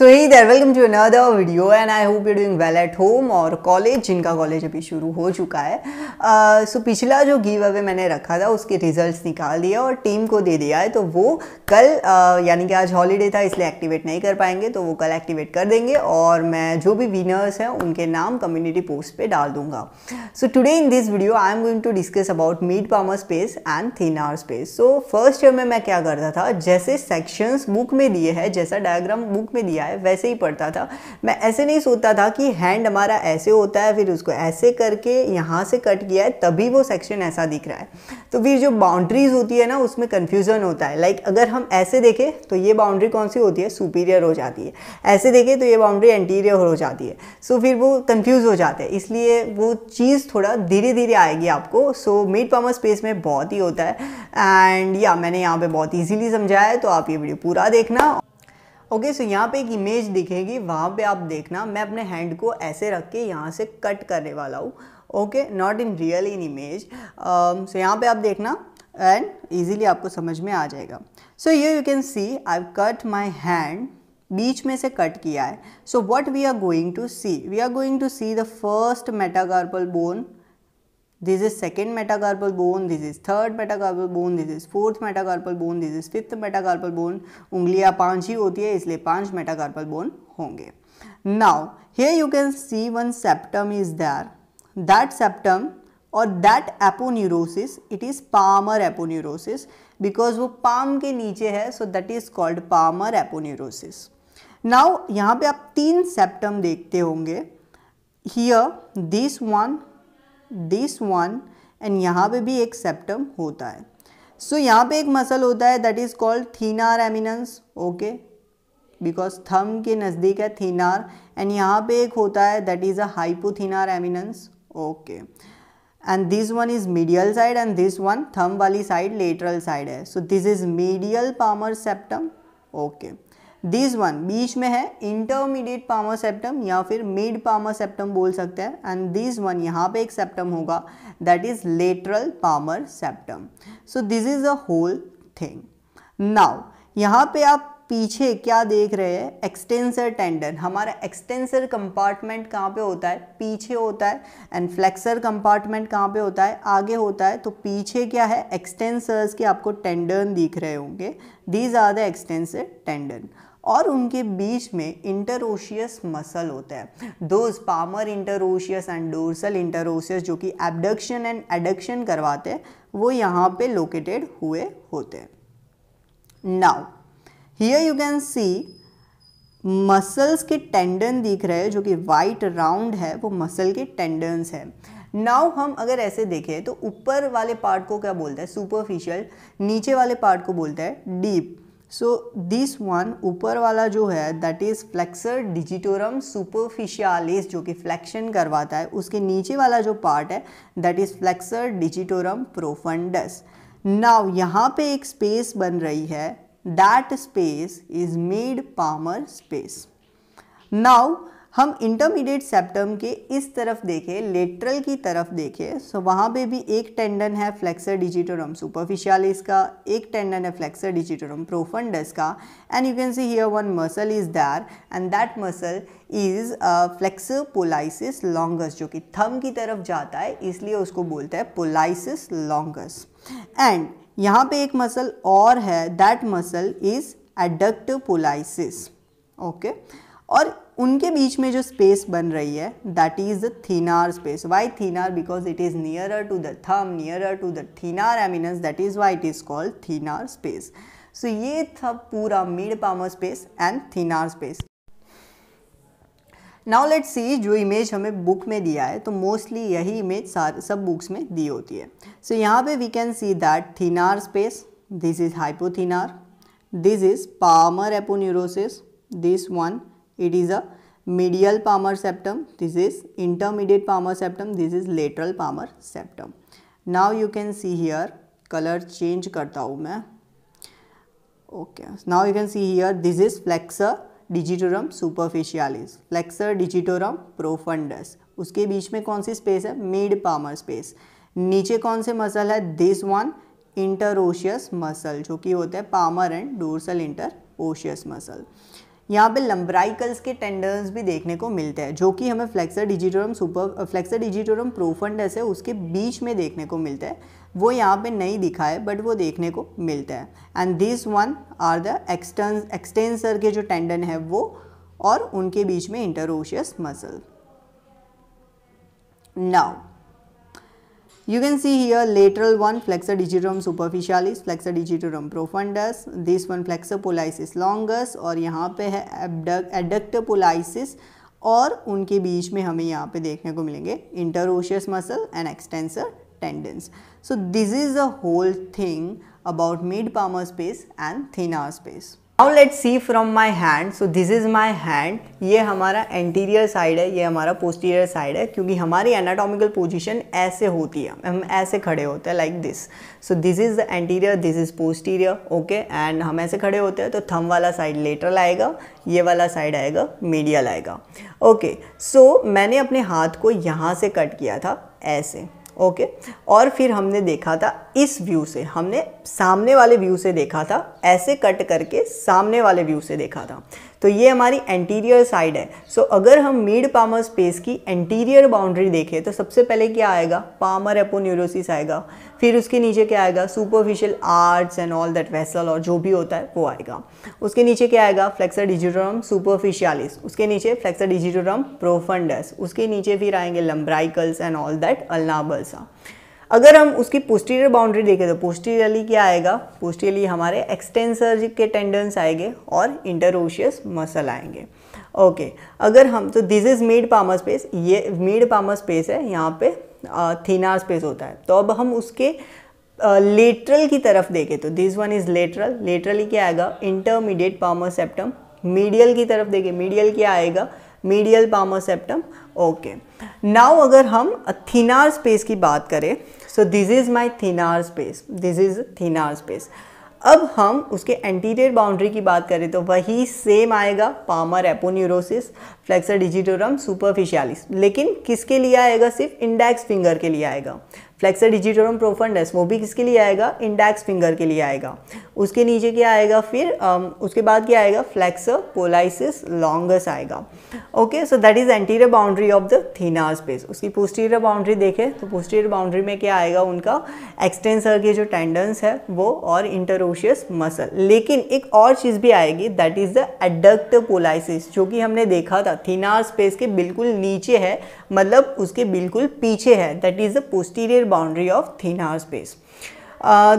So hi there welcome to another video and I hope you doing well at home और college जिनका college अभी शुरू हो चुका है सो uh, so पिछला जो गिव अवे मैंने रखा था उसके रिजल्ट्स निकाल दिया और टीम को दे दिया है तो वो कल uh, यानी कि आज हॉलीडे था इसलिए एक्टिवेट नहीं कर पाएंगे तो वो कल एक्टिवेट कर देंगे और मैं जो भी विनर्स हैं उनके नाम कम्युनिटी पोस्ट पर डाल दूंगा so today in this video I am going to discuss about mid palmar space and thenar space so first year में मैं क्या करता था जैसे सेक्शंस बुक में दिए हैं जैसा डायग्राम बुक में दिया है है वैसे ही पढ़ता था मैं ऐसे नहीं सोचता था कि हैंड हमारा ऐसे होता है फिर उसको ऐसे करके यहाँ से कट किया है तभी वो सेक्शन ऐसा दिख रहा है तो फिर जो बाउंड्रीज होती है ना उसमें कन्फ्यूज़न होता है लाइक अगर हम ऐसे देखें तो ये बाउंड्री कौन सी होती है सुपीरियर हो जाती है ऐसे देखें तो ये बाउंड्री एंटीरियर हो जाती है सो so, फिर वो कन्फ्यूज़ हो जाते हैं इसलिए वो चीज़ थोड़ा धीरे धीरे आएगी आपको सो मिड पामर स्पेस में बहुत ही होता है एंड या yeah, मैंने यहाँ पे बहुत ईजीली समझाया है तो आप ये वीडियो पूरा देखना ओके सो यहाँ पे एक इमेज दिखेगी वहाँ पे आप देखना मैं अपने हैंड को ऐसे रख के यहाँ से कट करने वाला हूँ okay not in real in image so यहाँ पे आप देखना एंड ईजिली आपको समझ में आ जाएगा सो ये you can see I cut my hand बीच में से कट किया है so what we are going to see we are going to see the first metacarpal bone this is second metacarpal bone this is third metacarpal bone this is fourth metacarpal bone this is fifth metacarpal bone उंगलियां पांच ही होती है इसलिए पांच metacarpal bone होंगे now hey you can see one septum is there that septum और that aponeurosis it is palmar aponeurosis because वो पाम के नीचे है so that is called palmar aponeurosis now यहाँ पे आप तीन सेप्टम देखते होंगे here this one this one and यहाँ पे भी एक सेप्टम होता है सो so, यहाँ पे एक मसल होता है that is called thenar eminence okay because thumb के नज़दीक है थीनार एंड यहाँ पे एक होता है that is a hypothenar eminence okay and this one is medial side and this one thumb वाली साइड लेटरल साइड है so this is medial palmar septum okay this one बीच में है इंटरमीडिएट पामर सेप्टम या फिर mid palmar septum बोल सकते हैं एंड दिस वन यहाँ पे एक सेप्टम होगा that is lateral palmar septum so this is a whole thing now यहाँ पे आप पीछे क्या देख रहे हैं एक्सटेंसर टेंडन हमारा एक्सटेंसर कंपार्टमेंट कहाँ पे होता है पीछे होता है एंड फ्लेक्सर कंपार्टमेंट कहाँ पे होता है आगे होता है तो पीछे क्या है एक्सटेंसर्स के आपको टेंडन दिख रहे होंगे these are the extensor tendon और उनके बीच में इंटरोशियस मसल होता है those palmar interosseous and dorsal interosseous जो कि एबडक्शन एंड एडक्शन करवाते हैं वो यहाँ पे लोकेटेड हुए होते हैं now here you can see muscles के टेंडन दिख रहे हैं जो कि वाइट राउंड है वो मसल के टेंडन्स हैं नाउ हम अगर ऐसे देखें तो ऊपर वाले पार्ट को क्या बोलते हैं सुपरफिशियल नीचे वाले पार्ट को बोलते हैं डीप सो दिस वन ऊपर वाला जो है that is flexor digitorum superficialis जो कि फ्लेक्शन करवाता है उसके नीचे वाला जो पार्ट है that is flexor digitorum profundus now यहाँ पे एक स्पेस बन रही है that space is made palmar space now हम इंटरमीडिएट सेप्टम के इस तरफ देखें लेटरल की तरफ देखें सो वहाँ पे भी एक टेंडन है फ्लेक्सर डिजिटोरम सुपरफिशियलिस का एक टेंडन है फ्लेक्सर डिजिटोरम प्रोफंडस का and you can see here one muscle is there and that muscle is flexor pollicis longus जो कि थम की तरफ जाता है इसलिए उसको बोलते हैं पोलाइसिस लॉन्गस एंड यहाँ पे एक मसल और है that muscle is adduct pollicis okay और उनके बीच में जो स्पेस बन रही है that is the thenar space why thenar because it is nearer to the thumb nearer to the thenar eminence that is why it is called thenar space so ये था पूरा mid palmar space and thenar space now let see जो image हमें book में दिया है तो mostly यही इमेज सार सब बुक्स में दी होती है सो so, यहाँ पे we can see that thenar space this is hypothenar this is palmar aponeurosis this one it is a medial palmar septum this is intermediate palmar septum this is lateral palmar septum now you can see here colour change करता हूँ मैं okay now you can see here this is flexor digitorum superficialis flexor digitorum profundus उसके बीच में कौन सी space है mid palmar space नीचे कौन से मसल है this one interosseous muscle जो कि होते हैं palmar and dorsal interosseous muscle यहाँ पे लम्ब्राइकल्स के टेंडर्स भी देखने को मिलते हैं जो कि हमें flexor digitorum super flexor digitorum profundus है उसके बीच में देखने को मिलता है वो यहाँ पे नहीं दिखा है बट वो देखने को मिलता है and this one are the extern extensor के जो टेंडन है वो और उनके बीच में interosseous muscle now You can see here lateral one flexor digitorum superficialis, flexor digitorum profundus, this one flexor pollicis longus और यहाँ पे है abductor pollicis और उनके बीच में हमें यहाँ पे देखने को मिलेंगे interosseous muscle and extensor tendons. So this is the whole thing about mid palmar space and thinner space. Now let see from my hand so this is my hand ये हमारा एंटीरियर साइड है ये हमारा posterior side है क्योंकि हमारी anatomical position ऐसे होती है हम ऐसे खड़े होते हैं like this so this is the anterior this is posterior okay and हम ऐसे खड़े होते हैं तो थम वाला साइड लेटरल आएगा ये वाला साइड आएगा मीडियल आएगा ओके okay, सो so, मैंने अपने हाथ को यहाँ से कट किया था ऐसे ओके okay? और फिर हमने देखा था इस व्यू से हमने सामने वाले व्यू से देखा था ऐसे कट करके सामने वाले व्यू से देखा था तो ये हमारी एंटीरियर साइड है सो so, अगर हम मिड पामर स्पेस की एंटीरियर बाउंड्री देखें तो सबसे पहले क्या आएगा पामर एपोन्यूरोसिस आएगा फिर उसके नीचे क्या आएगा superficial arts and all that vessel और जो भी होता है वो आएगा उसके नीचे क्या आएगा फ्लेक्सर डिजिटोरम सुपरफिशियालिस उसके नीचे फ्लेक्सर डिजिटोरम प्रोफंडस उसके नीचे फिर आएंगे लम्ब्राइकल्स एंड ऑल दैट अल्नाबल्सा अगर हम उसकी पोस्टीरियर बाउंड्री देखें तो पोस्टीरियरली क्या आएगा पोस्टीरियरली हमारे एक्सटेंसर के टेंडन्स आएंगे और इंटरोशियस मसल आएंगे ओके okay, अगर हम तो this is mid palmar space ये मिड पामर स्पेस है यहाँ पे थीनार स्पेस होता है तो अब हम उसके लेटरल की तरफ देखें तो this one is lateral laterally क्या आएगा इंटरमीडिएट पामर सेप्टम मीडियल की तरफ देखें मीडियल क्या आएगा medial palmar septum okay okay. Now अगर हम थीनार स्पेस की बात करें so this is my thenar space this is thenar space अब हम उसके एंटीरियर बाउंड्री की बात करें तो वही सेम आएगा palmar aponeurosis flexor digitorum superficialis लेकिन किसके लिए आएगा सिर्फ इंडेक्स फिंगर के लिए आएगा फ्लेक्सर डिजिटोरम प्रोफंडस वो भी किसके लिए आएगा इंडेक्स फिंगर के लिए आएगा उसके नीचे क्या आएगा फिर um, उसके बाद क्या आएगा फ्लेक्सर पोलाइसिस लॉन्गस आएगा okay so that is anterior boundary of the thenar space उसकी पोस्टीरियर बाउंड्री देखें तो पोस्टीरियर बाउंड्री में क्या आएगा उनका एक्सटेंसर के जो टेंडन्स है वो और इंटरोशियस मसल लेकिन एक और चीज़ भी आएगी that is the adduct pollicis जो कि हमने देखा था थीना स्पेस के बिल्कुल नीचे है मतलब उसके बिल्कुल पीछे है that is the posterior boundary of thenar space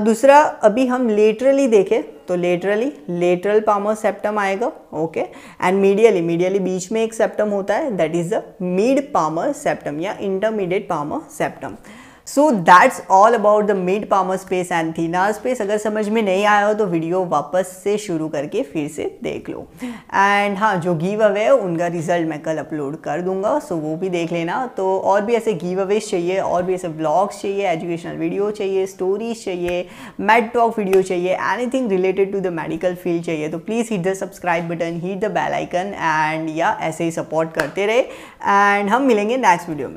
दूसरा अभी हम लेटरली देखें तो लेटरली लेटरल पामर सेप्टम आएगा ओके एंड मीडियली मीडियली बीच में एक सेप्टम होता है that is the mid palmar septum या intermediate palmar septum so that's all about the mid palmar space and thenar space अगर समझ में नहीं आया हो तो वीडियो वापस से शुरू करके फिर से देख लो एंड हाँ जो गिव अवे है उनका रिजल्ट मैं कल अपलोड कर दूंगा सो so वो भी देख लेना तो और भी ऐसे गिव अवेज चाहिए और भी ऐसे ब्लॉग्स चाहिए एजुकेशनल वीडियो चाहिए स्टोरीज चाहिए मेड टॉक वीडियो चाहिए anything related to the medical field चाहिए तो please hit the subscribe button hit the bell icon and या ऐसे ही सपोर्ट करते रहे एंड हम मिलेंगे नेक्स्ट वीडियो में